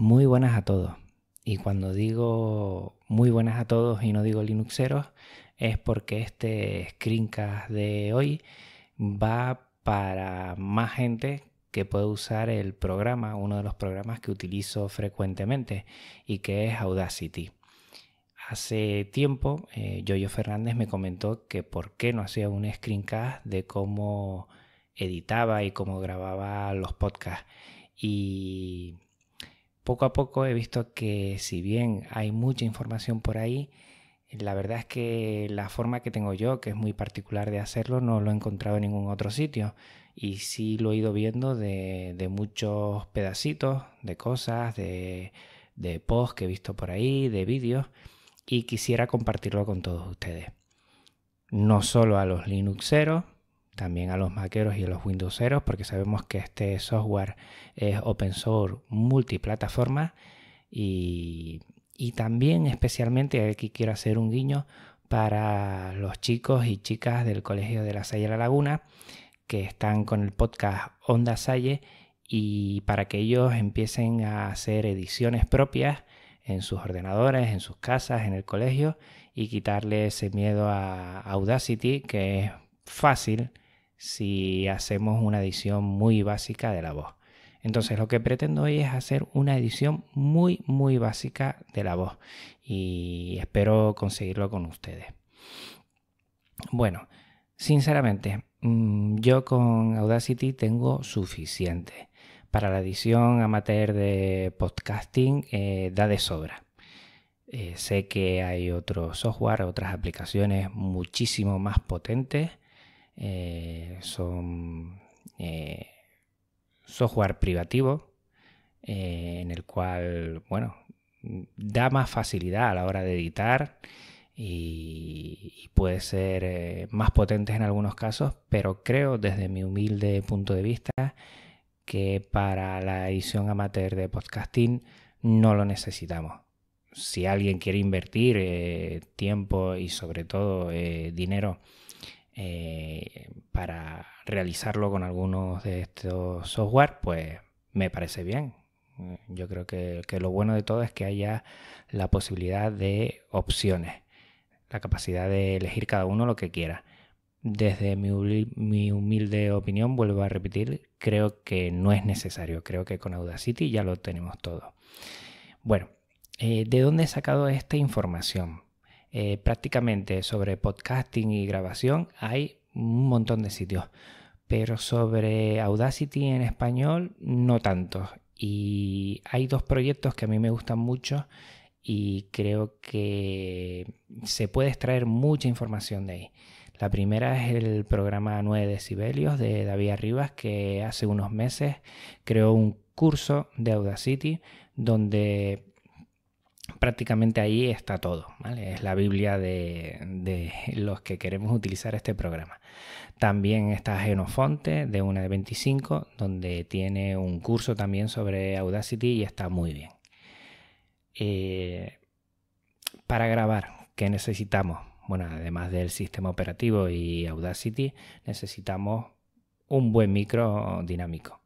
Muy buenas a todos. Y cuando digo muy buenas a todos y no digo Linuxeros, es porque este screencast de hoy va para más gente que puede usar el programa, uno de los programas que utilizo frecuentemente y que es Audacity. Hace tiempo, eh, Fernández me comentó que por qué no hacía un screencast de cómo editaba y cómo grababa los podcasts. Y poco a poco he visto que si bien hay mucha información por ahí, la verdad es que la forma que tengo yo, que es muy particular de hacerlo, no lo he encontrado en ningún otro sitio. Y sí lo he ido viendo de, muchos pedacitos, de cosas, de, de posts que he visto por ahí, de vídeos, y quisiera compartirlo con todos ustedes. No solo a los Linuxeros, también a los maqueros y a los windowseros, porque sabemos que este software es open source multiplataforma y, también especialmente, aquí quiero hacer un guiño para los chicos y chicas del Colegio de la Salle La Laguna que están con el podcast Onda Salle y para que ellos empiecen a hacer ediciones propias en sus ordenadores, en sus casas, en el colegio y quitarle ese miedo a Audacity que es fácil si hacemos una edición muy básica de la voz. Entonces lo que pretendo hoy es hacer una edición muy muy básica de la voz y espero conseguirlo con ustedes. Bueno, sinceramente, mm, yo con Audacity tengo suficiente. Para la edición amateur de podcasting eh, da de sobra. Eh, sé que hay otro software, otras aplicaciones muchísimo más potentes eh, son eh, software privativo eh, en el cual, bueno, da más facilidad a la hora de editar y, puede ser más potente en algunos casos, pero creo desde mi humilde punto de vista que para la edición amateur de podcasting no lo necesitamos. Si alguien quiere invertir tiempo y sobre todo dinero eh, para realizarlo con algunos de estos software, pues me parece bien. Mm, yo creo que, lo bueno de todo es que haya la posibilidad de opciones, la capacidad de elegir cada uno lo que quiera. Desde mi, humilde opinión, vuelvo a repetir, creo que no es necesario. Creo que con Audacity ya lo tenemos todo. Bueno, eh, ¿de dónde he sacado esta información? Eh, prácticamente sobre podcasting y grabación hay un montón de sitios, pero sobre Audacity en español no tanto Y hay dos proyectos que a mí me gustan mucho y creo que se puede extraer mucha información de ahí. La primera es el programa 9 decibelios de David Arribas que hace unos meses creó un curso de Audacity donde prácticamente ahí está todo, ¿vale? Es la Biblia de, los que queremos utilizar este programa. También está Genofonte de una de 25, donde tiene un curso también sobre Audacity y está muy bien. Eh, para grabar, ¿qué necesitamos? Bueno, además del sistema operativo y Audacity, necesitamos un buen micro dinámico.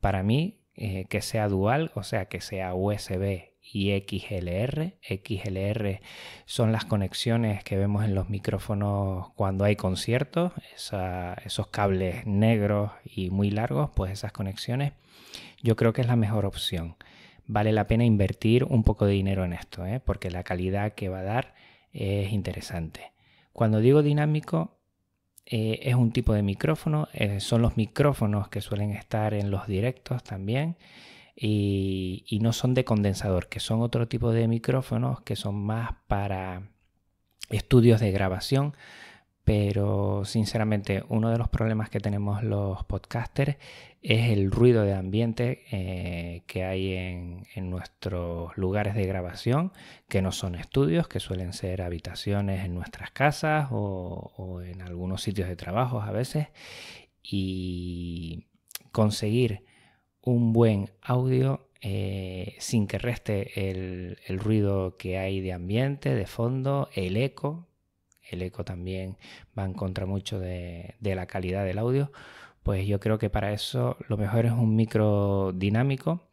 Para mí, eh, que sea dual, o sea, que sea USB y XLR. XLR son las conexiones que vemos en los micrófonos cuando hay conciertos, esos cables negros y muy largos, pues esas conexiones yo creo que es la mejor opción. Vale la pena invertir un poco de dinero en esto, ¿eh? porque la calidad que va a dar es interesante. Cuando digo dinámico, eh, es un tipo de micrófono, eh, son los micrófonos que suelen estar en los directos también y, no son de condensador, que son otro tipo de micrófonos que son más para estudios de grabación pero sinceramente uno de los problemas que tenemos los podcasters es el ruido de ambiente eh, que hay en, nuestros lugares de grabación, que no son estudios, que suelen ser habitaciones en nuestras casas o, o en algunos sitios de trabajo a veces, y conseguir un buen audio eh, sin que reste el, ruido que hay de ambiente, de fondo, el eco. El eco también va en contra mucho de, de la calidad del audio. Pues yo creo que para eso lo mejor es un micro dinámico.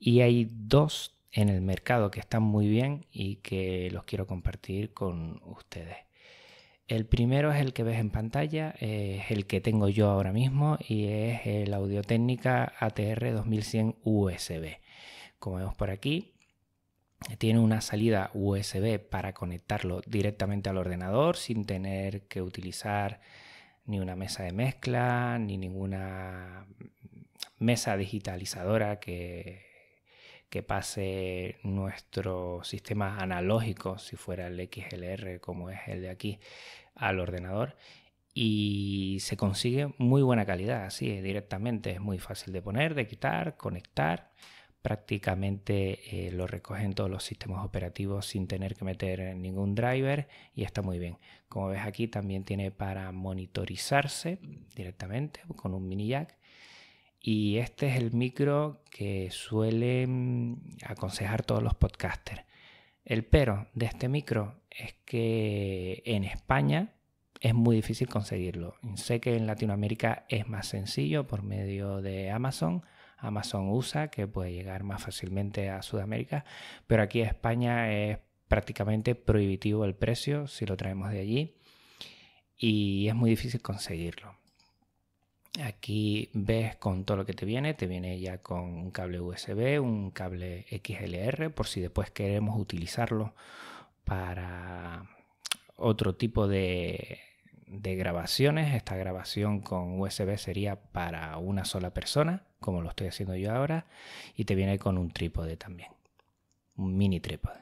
Y hay dos en el mercado que están muy bien y que los quiero compartir con ustedes. El primero es el que ves en pantalla, es el que tengo yo ahora mismo y es el Audio Técnica ATR 2100 USB. Como vemos por aquí, tiene una salida USB para conectarlo directamente al ordenador sin tener que utilizar ni una mesa de mezcla, ni ninguna mesa digitalizadora que, que pase nuestro sistema analógico, si fuera el XLR como es el de aquí, al ordenador y se consigue muy buena calidad, así es, eh, directamente. Es muy fácil de poner, de quitar, conectar. Prácticamente eh, lo recogen todos los sistemas operativos sin tener que meter ningún driver y está muy bien. Como ves aquí también tiene para monitorizarse directamente con un mini jack. Y este es el micro que suelen aconsejar todos los podcasters. El pero de este micro es que en España es muy difícil conseguirlo. Sé que en Latinoamérica es más sencillo por medio de Amazon. Amazon USA, que puede llegar más fácilmente a Sudamérica, pero aquí en España es prácticamente prohibitivo el precio si lo traemos de allí y es muy difícil conseguirlo. Aquí ves con todo lo que te viene, te viene ya con un cable USB, un cable XLR, por si después queremos utilizarlo para otro tipo de, grabaciones. Esta grabación con USB sería para una sola persona, como lo estoy haciendo yo ahora, y te viene con un trípode también, un mini trípode.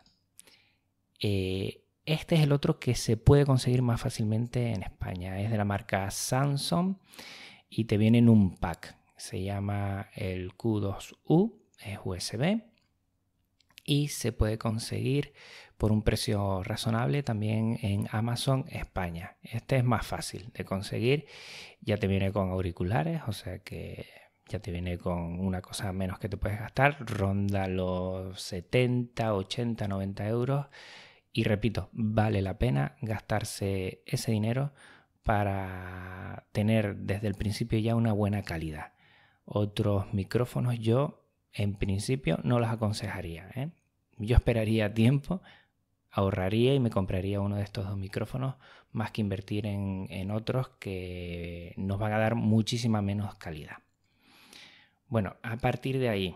Eh, este es el otro que se puede conseguir más fácilmente en España. Es de la marca Samsung y te viene en un pack. Se llama el Q2U, es USB y se puede conseguir por un precio razonable también en Amazon España. Este es más fácil de conseguir. Ya te viene con auriculares, o sea que ya te viene con una cosa menos que te puedes gastar. Ronda los 70, 80, 90 euros. Y repito, vale la pena gastarse ese dinero para tener desde el principio ya una buena calidad. Otros micrófonos yo en principio no los aconsejaría. ¿eh? Yo esperaría tiempo ahorraría y me compraría uno de estos dos micrófonos más que invertir en, otros que nos van a dar muchísima menos calidad. Bueno, a partir de ahí,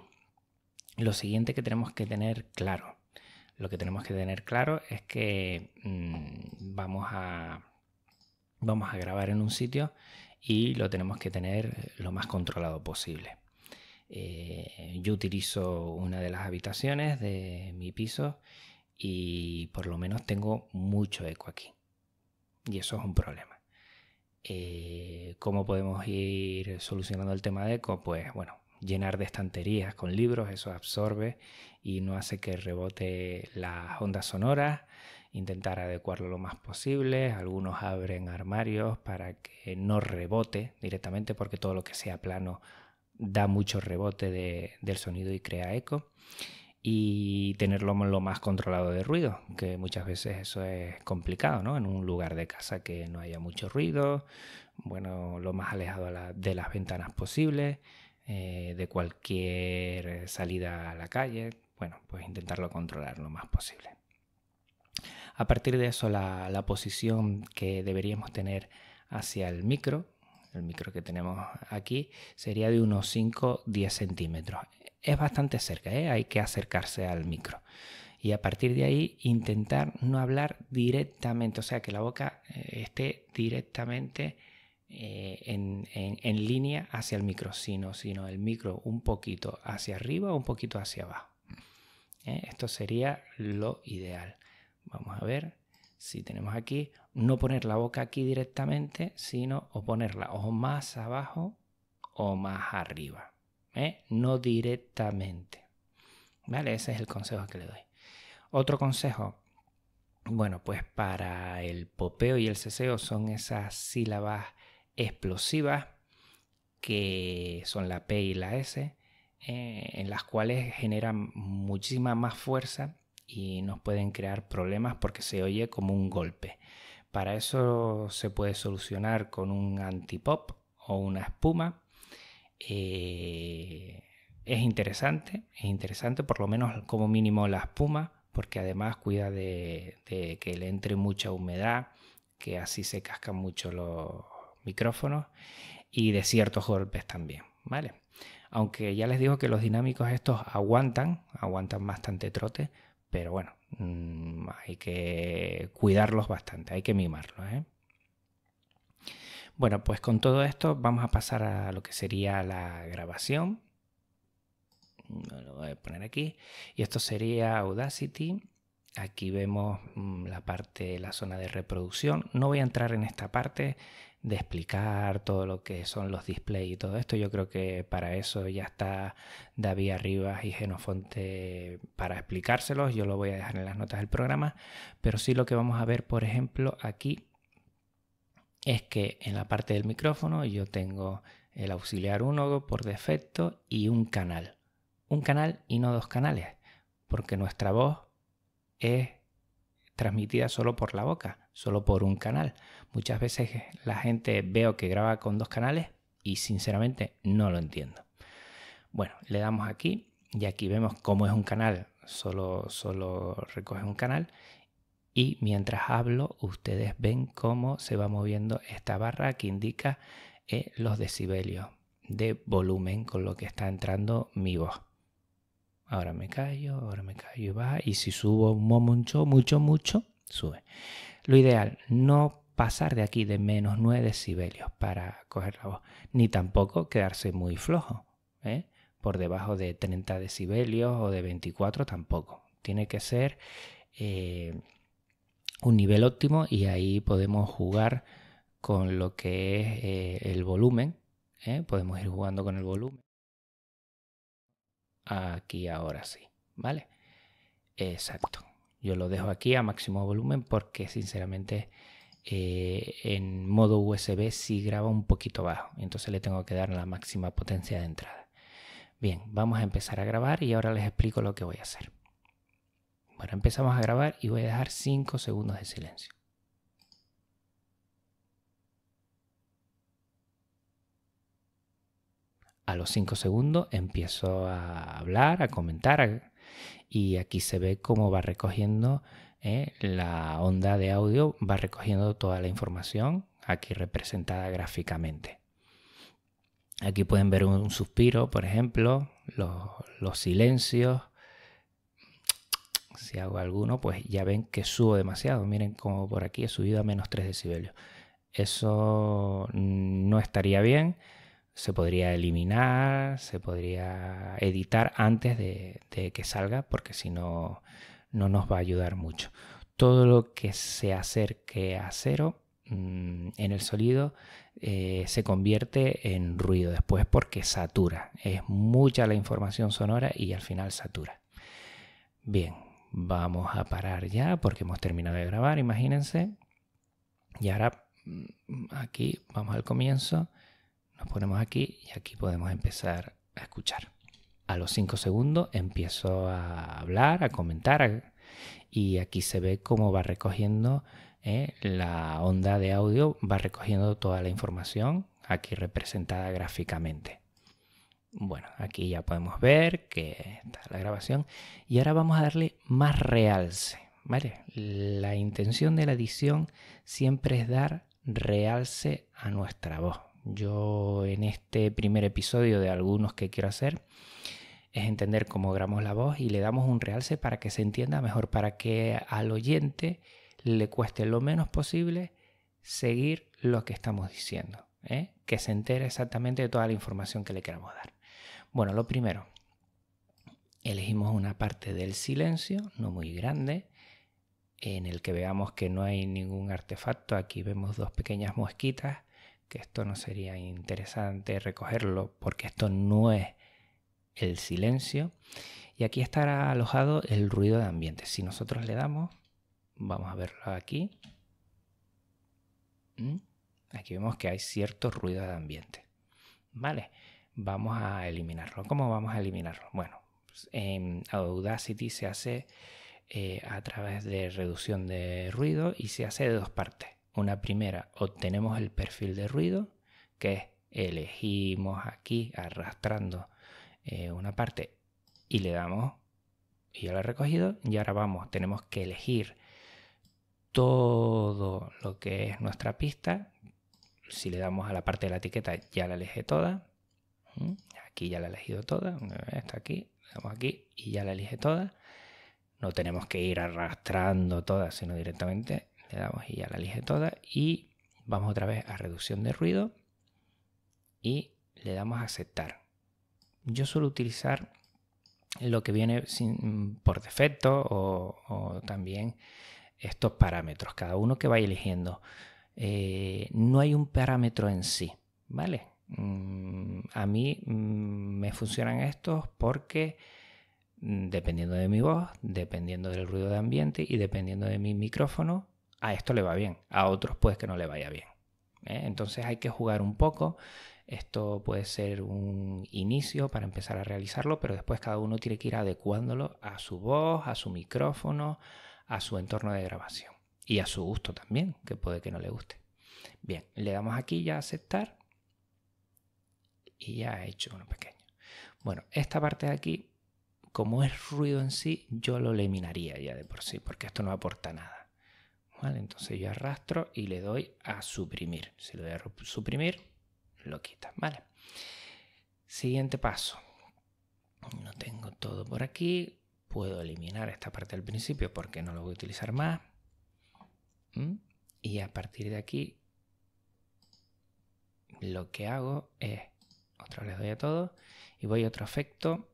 lo siguiente que tenemos que tener claro, lo que tenemos que tener claro es que mm, vamos, a, vamos a grabar en un sitio y lo tenemos que tener lo más controlado posible. Eh, yo utilizo una de las habitaciones de mi piso y por lo menos tengo mucho eco aquí. Y eso es un problema. Eh, ¿Cómo podemos ir solucionando el tema de eco? Pues bueno, llenar de estanterías con libros, eso absorbe y no hace que rebote las ondas sonoras. Intentar adecuarlo lo más posible. Algunos abren armarios para que no rebote directamente porque todo lo que sea plano da mucho rebote del sonido y crea eco y tenerlo lo más controlado de ruido, que muchas veces eso es complicado, ¿no? En un lugar de casa que no haya mucho ruido, bueno, lo más alejado de las ventanas posible, eh, de cualquier salida a la calle, bueno, pues intentarlo controlar lo más posible. A partir de eso, la, la posición que deberíamos tener hacia el micro, el micro que tenemos aquí, sería de unos 5-10 centímetros es bastante cerca, ¿eh? hay que acercarse al micro. Y a partir de ahí intentar no hablar directamente, o sea, que la boca eh, esté directamente eh, en, línea hacia el micro, sino, sino el micro un poquito hacia arriba o un poquito hacia abajo. Esto sería lo ideal. Vamos a ver si tenemos aquí, no poner la boca aquí directamente, sino o ponerla o más abajo o más arriba. ¿eh? no directamente. ¿Vale? Ese es el consejo que le doy. Otro consejo, bueno, pues para el popeo y el ceseo son esas sílabas explosivas que son la P y la S, eh, en las cuales generan muchísima más fuerza y nos pueden crear problemas porque se oye como un golpe. Para eso se puede solucionar con un antipop o una espuma eh, es interesante, es interesante, por lo menos como mínimo la espuma, porque además cuida de, que le entre mucha humedad, que así se cascan mucho los micrófonos y de ciertos golpes también, ¿vale? Aunque ya les digo que los dinámicos estos aguantan, aguantan bastante trote, pero bueno, mm, hay que cuidarlos bastante, hay que mimarlos, ¿eh? Bueno, pues con todo esto vamos a pasar a lo que sería la grabación. Lo voy a poner aquí. Y esto sería Audacity. Aquí vemos mm, la parte, la zona de reproducción. No voy a entrar en esta parte de explicar todo lo que son los displays y todo esto. Yo creo que para eso ya está David Arribas y Genofonte para explicárselos. Yo lo voy a dejar en las notas del programa. Pero sí lo que vamos a ver, por ejemplo, aquí es que en la parte del micrófono yo tengo el auxiliar 1 por defecto y un canal. Un canal y no dos canales, porque nuestra voz es transmitida solo por la boca, solo por un canal. Muchas veces la gente veo que graba con dos canales y sinceramente no lo entiendo. Bueno, le damos aquí y aquí vemos cómo es un canal, solo, solo recoge un canal y mientras hablo ustedes ven cómo se va moviendo esta barra que indica eh, los decibelios de volumen con lo que está entrando mi voz. Ahora me callo, ahora me callo y baja. Y si subo mucho, mucho, mucho, sube. Lo ideal, no pasar de aquí de menos 9 decibelios para coger la voz, ni tampoco quedarse muy flojo. ¿eh? Por debajo de 30 decibelios o de 24 tampoco. Tiene que ser... Eh, un nivel óptimo y ahí podemos jugar con lo que es eh, el volumen. ¿eh? Podemos ir jugando con el volumen. Aquí ahora sí, ¿vale? Exacto. Yo lo dejo aquí a máximo volumen porque sinceramente eh, en modo USB sí graba un poquito bajo. Entonces le tengo que dar la máxima potencia de entrada. Bien, vamos a empezar a grabar y ahora les explico lo que voy a hacer. Ahora empezamos a grabar y voy a dejar 5 segundos de silencio. A los 5 segundos empiezo a hablar, a comentar, y aquí se ve cómo va recogiendo eh, la onda de audio, va recogiendo toda la información aquí representada gráficamente. Aquí pueden ver un suspiro, por ejemplo, los silencios, si hago alguno, pues ya ven que subo demasiado. Miren como por aquí he subido a menos 3 decibelios. Eso no estaría bien. Se podría eliminar, se podría editar antes de, que salga, porque si no, no nos va a ayudar mucho. Todo lo que se acerque a cero mm, en el sonido eh, se convierte en ruido después porque satura. Es mucha la información sonora y al final satura. Bien, vamos a parar ya porque hemos terminado de grabar, imagínense. Y ahora mm, aquí vamos al comienzo, nos ponemos aquí y aquí podemos empezar a escuchar. A los 5 segundos empiezo a hablar, a comentar y aquí se ve cómo va recogiendo eh, la onda de audio, va recogiendo toda la información aquí representada gráficamente. Bueno, aquí ya podemos ver que está la grabación y ahora vamos a darle más realce, La intención de la edición siempre es dar realce a nuestra voz. Yo en este primer episodio de algunos que quiero hacer es entender cómo grabamos la voz y le damos un realce para que se entienda mejor, para que al oyente le cueste lo menos posible seguir lo que estamos diciendo, ¿eh? que se entere exactamente de toda la información que le queramos dar. Bueno, lo primero, elegimos una parte del silencio, no muy grande, en el que veamos que no hay ningún artefacto. Aquí vemos dos pequeñas mosquitas, que esto no sería interesante recogerlo porque esto no es el silencio. Y aquí estará alojado el ruido de ambiente. Si nosotros le damos, vamos a verlo aquí. ¿Mm? Aquí vemos que hay cierto ruido de ambiente. Vale, vamos a eliminarlo. ¿Cómo vamos a eliminarlo? Bueno, en pues, em, Audacity se hace eh, a través de reducción de ruido y se hace de dos partes. Una primera, obtenemos el perfil de ruido, que es elegimos aquí arrastrando eh, una parte y le damos, y ya lo he recogido, y ahora vamos, tenemos que elegir todo lo que es nuestra pista. Si le damos a la parte de la etiqueta, ya la elegí toda. ¿Mm? Aquí ya la he elegido toda, está aquí, damos aquí y ya la elige toda. No tenemos que ir arrastrando todas, sino directamente le damos y ya la elige toda. Y vamos otra vez a reducción de ruido y le damos a aceptar. Yo suelo utilizar lo que viene por defecto o, también estos parámetros, cada uno que vaya eligiendo. Eh, no hay un parámetro en sí, ¿vale? Mm, a mí mm, me funcionan estos porque mm, dependiendo de mi voz, dependiendo del ruido de ambiente y dependiendo de mi micrófono, a esto le va bien, a otros pues que no le vaya bien. ¿eh? Entonces hay que jugar un poco. Esto puede ser un inicio para empezar a realizarlo, pero después cada uno tiene que ir adecuándolo a su voz, a su micrófono, a su entorno de grabación y a su gusto también, que puede que no le guste. Bien, le damos aquí ya a aceptar y ya he hecho uno pequeño. Bueno, esta parte de aquí, como es ruido en sí, yo lo eliminaría ya de por sí, porque esto no aporta nada. Entonces yo arrastro y le doy a suprimir. Si lo doy a suprimir, lo quita. ¿Vale? Siguiente paso. No tengo todo por aquí. Puedo eliminar esta parte al principio porque no lo voy a utilizar más. ¿Mm? Y a partir de aquí, lo que hago es otra les doy a todo y voy a otro efecto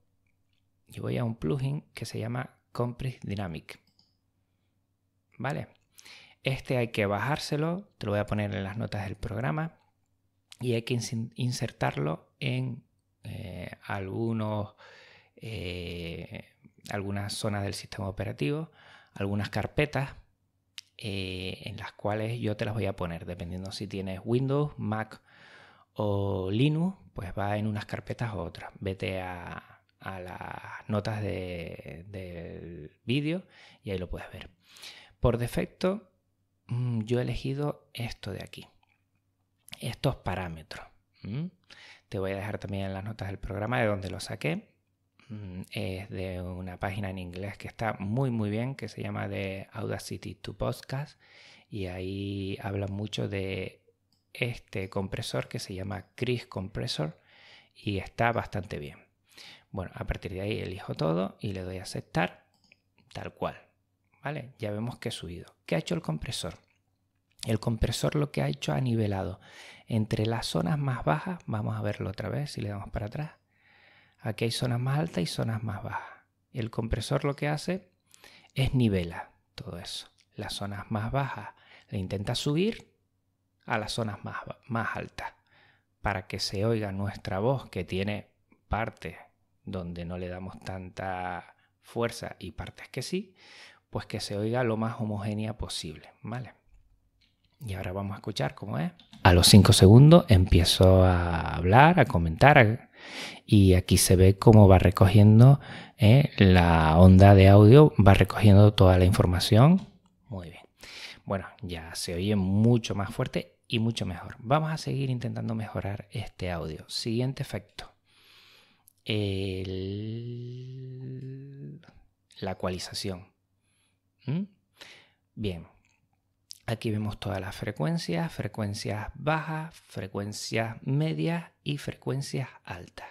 y voy a un plugin que se llama Compress Dynamic. ¿Vale? Este hay que bajárselo, te lo voy a poner en las notas del programa y hay que insertarlo en eh, algunos, eh, algunas zonas del sistema operativo, algunas carpetas eh, en las cuales yo te las voy a poner, dependiendo si tienes Windows, Mac o Linux, pues va en unas carpetas u otras. Vete a, las notas del vídeo y ahí lo puedes ver. Por defecto, mm, yo he elegido esto de aquí, estos parámetros. Te voy a dejar también en las notas del programa de donde lo saqué. Mm, es de una página en inglés que está muy muy bien, que se llama de Audacity to Podcast y ahí hablan mucho de este compresor que se llama Chris Compressor y está bastante bien. Bueno, a partir de ahí elijo todo y le doy a aceptar tal cual. ¿Vale? Ya vemos que he subido. ¿Qué ha hecho el compresor? El compresor lo que ha hecho ha nivelado entre las zonas más bajas, vamos a verlo otra vez si le damos para atrás. Aquí hay zonas más altas y zonas más bajas. El compresor lo que hace es nivela todo eso. Las zonas más bajas le intenta subir a las zonas más, más altas, para que se oiga nuestra voz, que tiene partes donde no le damos tanta fuerza y partes que sí, pues que se oiga lo más homogénea posible, ¿vale? Y ahora vamos a escuchar cómo es. A los 5 segundos empiezo a hablar, a comentar, y aquí se ve cómo va recogiendo eh, la onda de audio, va recogiendo toda la información. Muy bien. Bueno, ya se oye mucho más fuerte y mucho mejor. Vamos a seguir intentando mejorar este audio. Siguiente efecto. El... La ecualización. ¿Mm? Bien. Aquí vemos todas las frecuencias, frecuencias bajas, frecuencias medias y frecuencias altas.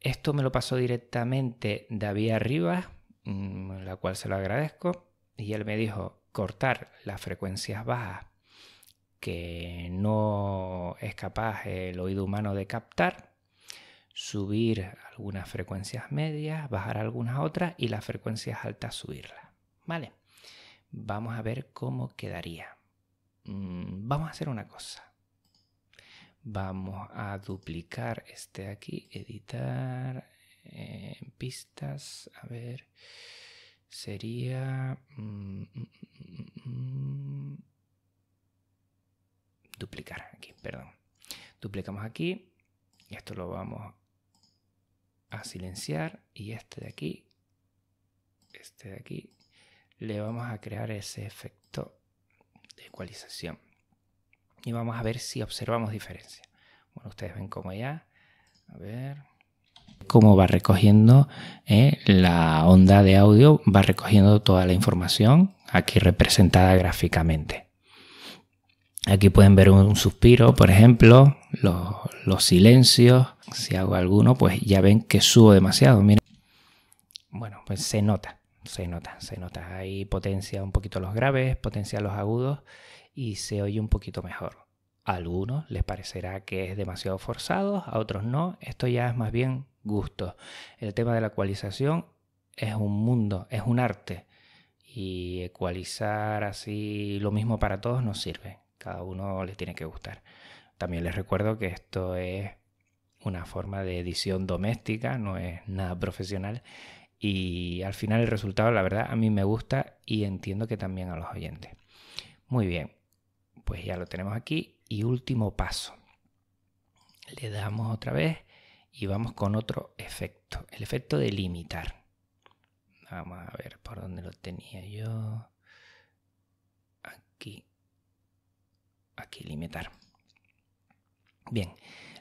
Esto me lo pasó directamente David Arriba, mm, la cual se lo agradezco, y él me dijo cortar las frecuencias bajas que no es capaz el oído humano de captar, subir algunas frecuencias medias, bajar algunas otras y las frecuencias altas subirlas. ¿Vale? Vamos a ver cómo quedaría. Mm, vamos a hacer una cosa. Vamos a duplicar este aquí, editar, pistas, a ver, sería... Mm, mm, duplicar aquí, perdón. Duplicamos aquí y esto lo vamos a silenciar y este de aquí, este de aquí, le vamos a crear ese efecto de ecualización. Y vamos a ver si observamos diferencia. Bueno, ustedes ven cómo ya, a ver, cómo va recogiendo eh, la onda de audio, va recogiendo toda la información aquí representada gráficamente. Aquí pueden ver un suspiro, por ejemplo, los, silencios. Si hago alguno, pues ya ven que subo demasiado. Miren. Bueno, pues se nota, se nota, se nota. Ahí potencia un poquito los graves, potencia los agudos y se oye un poquito mejor. A algunos les parecerá que es demasiado forzado, a otros no. Esto ya es más bien gusto. El tema de la ecualización es un mundo, es un arte. Y ecualizar así lo mismo para todos no sirve cada uno le tiene que gustar. También les recuerdo que esto es una forma de edición doméstica, no es nada profesional. Y al final el resultado, la verdad, a mí me gusta y entiendo que también a los oyentes. Muy bien, pues ya lo tenemos aquí. Y último paso. Le damos otra vez y vamos con otro efecto, el efecto de limitar. Vamos a ver por dónde lo tenía yo. Aquí aquí limitar. Bien,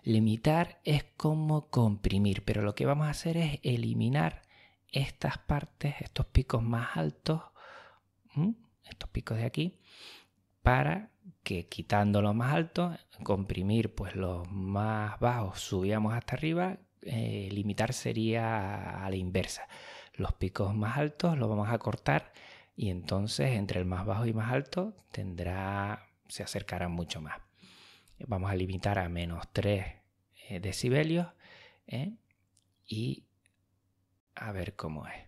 limitar es como comprimir, pero lo que vamos a hacer es eliminar estas partes, estos picos más altos, estos picos de aquí, para que quitando los más altos, comprimir pues los más bajos, subíamos hasta arriba, eh, limitar sería a la inversa. Los picos más altos los vamos a cortar y entonces entre el más bajo y más alto tendrá se acercarán mucho más. Vamos a limitar a menos 3 eh, decibelios ¿eh? y a ver cómo es.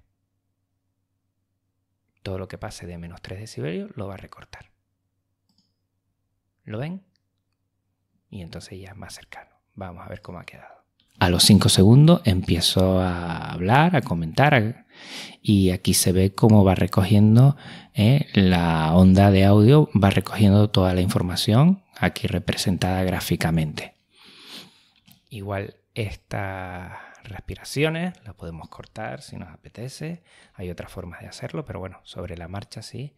Todo lo que pase de menos 3 decibelios lo va a recortar. ¿Lo ven? Y entonces ya es más cercano. Vamos a ver cómo ha quedado. A los 5 segundos empiezo a hablar, a comentar, y aquí se ve cómo va recogiendo eh, la onda de audio, va recogiendo toda la información aquí representada gráficamente. Igual estas respiraciones las podemos cortar si nos apetece, hay otras formas de hacerlo, pero bueno, sobre la marcha sí.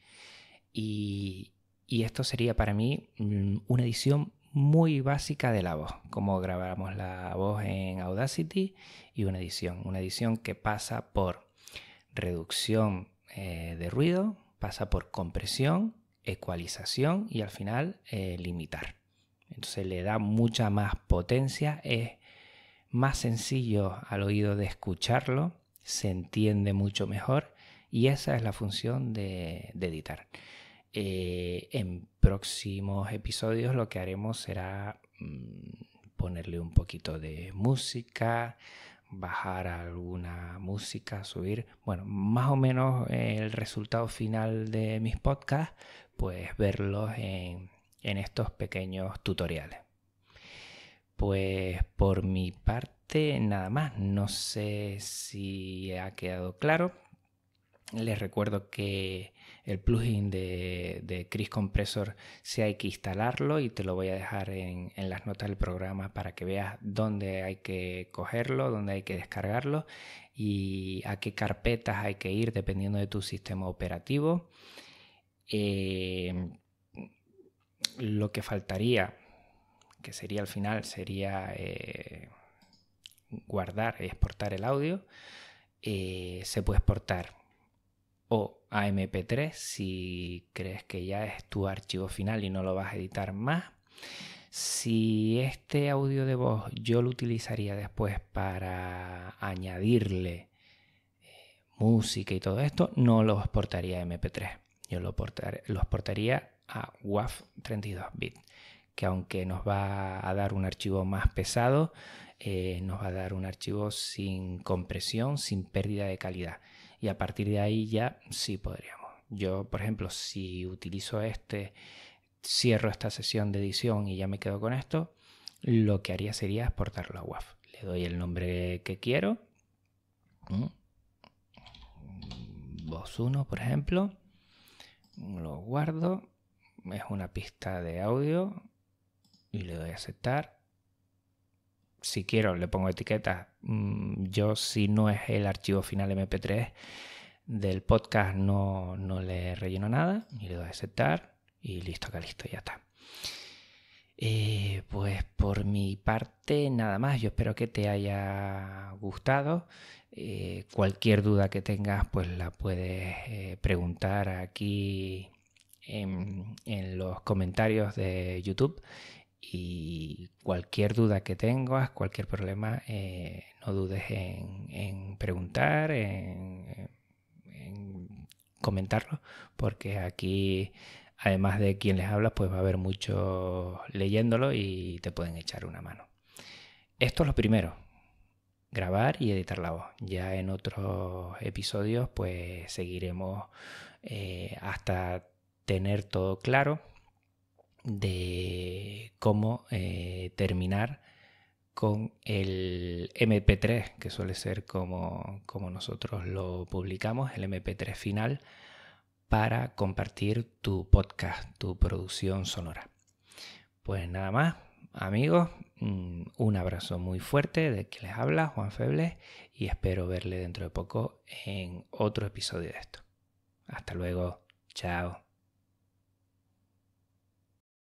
Y, y esto sería para mí mm, una edición muy básica de la voz, como grabamos la voz en Audacity y una edición, una edición que pasa por reducción eh, de ruido, pasa por compresión, ecualización y al final eh, limitar. Entonces le da mucha más potencia, es más sencillo al oído de escucharlo, se entiende mucho mejor y esa es la función de, editar. Eh, próximos episodios lo que haremos será mm, ponerle un poquito de música, bajar alguna música, subir, bueno, más o menos eh, el resultado final de mis podcasts, pues verlos en, en estos pequeños tutoriales. Pues por mi parte nada más, no sé si ha quedado claro. Les recuerdo que el plugin de, Chris Compressor si hay que instalarlo y te lo voy a dejar en, las notas del programa para que veas dónde hay que cogerlo, dónde hay que descargarlo y a qué carpetas hay que ir dependiendo de tu sistema operativo. Em, lo que faltaría, que sería al final, sería eh, guardar y exportar el audio. Eh, se puede exportar o a MP3 si crees que ya es tu archivo final y no lo vas a editar más. Si este audio de voz yo lo utilizaría después para añadirle eh, música y todo esto, no lo exportaría a MP3. Yo lo, exportaría a WAV 32 bits, que aunque nos va a dar un archivo más pesado, eh, nos va a dar un archivo sin compresión, sin pérdida de calidad y a partir de ahí ya sí podríamos. Yo, por ejemplo, si utilizo este, cierro esta sesión de edición y ya me quedo con esto, lo que haría sería exportarlo a WAF. Le doy el nombre que quiero. Voz 1, por ejemplo. Lo guardo. Es una pista de audio. Y le doy a aceptar si quiero le pongo etiqueta, mm, Yo si no es el archivo final MP3 del podcast no, no le relleno nada y le doy a aceptar y listo, acá listo, ya está. Eh, pues por mi parte nada más, yo espero que te haya gustado. Eh, cualquier duda que tengas pues la puedes eh, preguntar aquí en los comentarios de YouTube y cualquier duda que tengas, cualquier problema, eh, no dudes en, preguntar, en, comentarlo, porque aquí, además de quien les habla, pues va a haber muchos leyéndolo y te pueden echar una mano. Esto es lo primero, grabar y editar la voz. Ya en otros episodios, pues seguiremos eh, hasta tener todo claro de cómo eh, terminar con el MP3, que suele ser como, como nosotros lo publicamos, el MP3 final, para compartir tu podcast, tu producción sonora. Pues nada más, amigos, mm, un abrazo muy fuerte de que les habla Juan Febles y espero verle dentro de poco en otro episodio de esto. Hasta luego, chao.